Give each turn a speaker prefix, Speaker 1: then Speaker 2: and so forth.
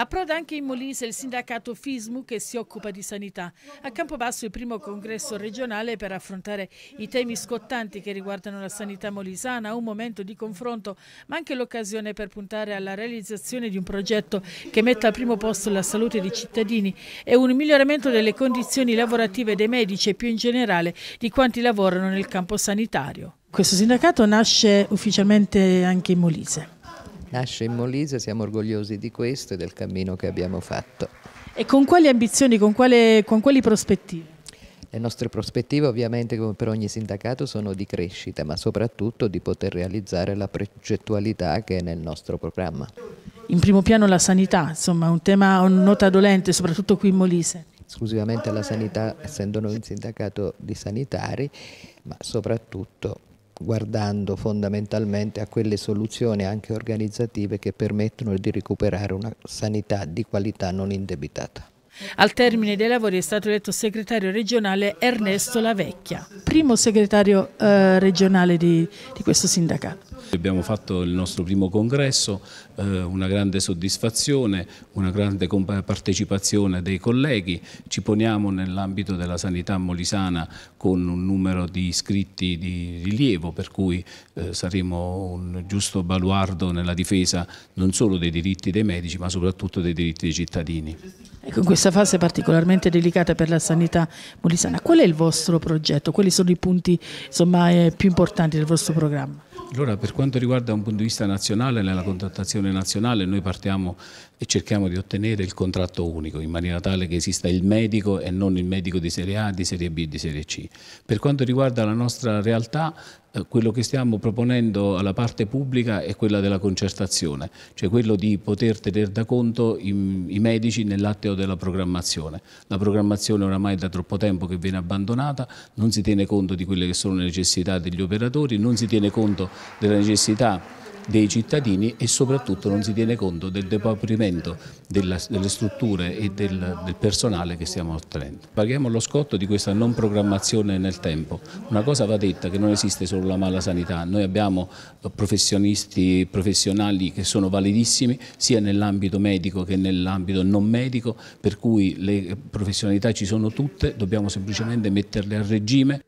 Speaker 1: Approda anche in Molise il sindacato FISMU che si occupa di sanità. A Campobasso il primo congresso regionale per affrontare i temi scottanti che riguardano la sanità molisana, un momento di confronto ma anche l'occasione per puntare alla realizzazione di un progetto che metta al primo posto la salute dei cittadini e un miglioramento delle condizioni lavorative dei medici e più in generale di quanti lavorano nel campo sanitario. Questo sindacato nasce ufficialmente anche in Molise
Speaker 2: nasce in Molise, siamo orgogliosi di questo e del cammino che abbiamo fatto. E con quali ambizioni, con, quale, con quali prospettive? Le nostre prospettive ovviamente come per ogni sindacato sono di crescita ma soprattutto di poter realizzare la progettualità che è nel nostro programma.
Speaker 1: In primo piano la sanità, insomma un tema, una nota dolente soprattutto qui in Molise.
Speaker 2: Esclusivamente la sanità essendo noi un sindacato di sanitari ma soprattutto guardando fondamentalmente a quelle soluzioni anche organizzative che permettono di recuperare una sanità di qualità non indebitata.
Speaker 1: Al termine dei lavori è stato eletto segretario regionale Ernesto Lavecchia, primo segretario eh, regionale di, di, questo sindacato.
Speaker 3: Abbiamo fatto il nostro primo congresso, eh, una grande soddisfazione, una grande partecipazione dei colleghi, ci poniamo nell'ambito della sanità molisana con un numero di iscritti di rilievo per cui eh, saremo un giusto baluardo nella difesa non solo dei diritti dei medici ma soprattutto dei diritti dei cittadini. Ecco, in questa
Speaker 1: fase particolarmente delicata per la sanità molisana, qual è il vostro progetto? Quali sono i punti insomma, eh, più importanti del vostro programma?
Speaker 3: Allora, per quanto riguarda un punto di vista nazionale, nella contrattazione nazionale noi partiamo e cerchiamo di ottenere il contratto unico in maniera tale che esista il medico e non il medico di serie A, di serie B, di serie C. Per quanto riguarda la nostra realtà, eh, quello che stiamo proponendo alla parte pubblica è quella della concertazione, cioè quello di poter tenere da conto i, i medici nell'atteo della programmazione. La programmazione oramai è da troppo tempo che viene abbandonata, non si tiene conto di quelle che sono le necessità degli operatori, non si tiene conto della necessità dei cittadini e soprattutto non si tiene conto del depauperimento delle strutture e del, del personale che stiamo ottenendo. Paghiamo lo scotto di questa non programmazione nel tempo. Una cosa va detta che non esiste solo la mala sanità, noi abbiamo professionisti professionali che sono validissimi sia nell'ambito medico che nell'ambito non medico, per cui le professionalità ci sono tutte, dobbiamo semplicemente metterle a regime.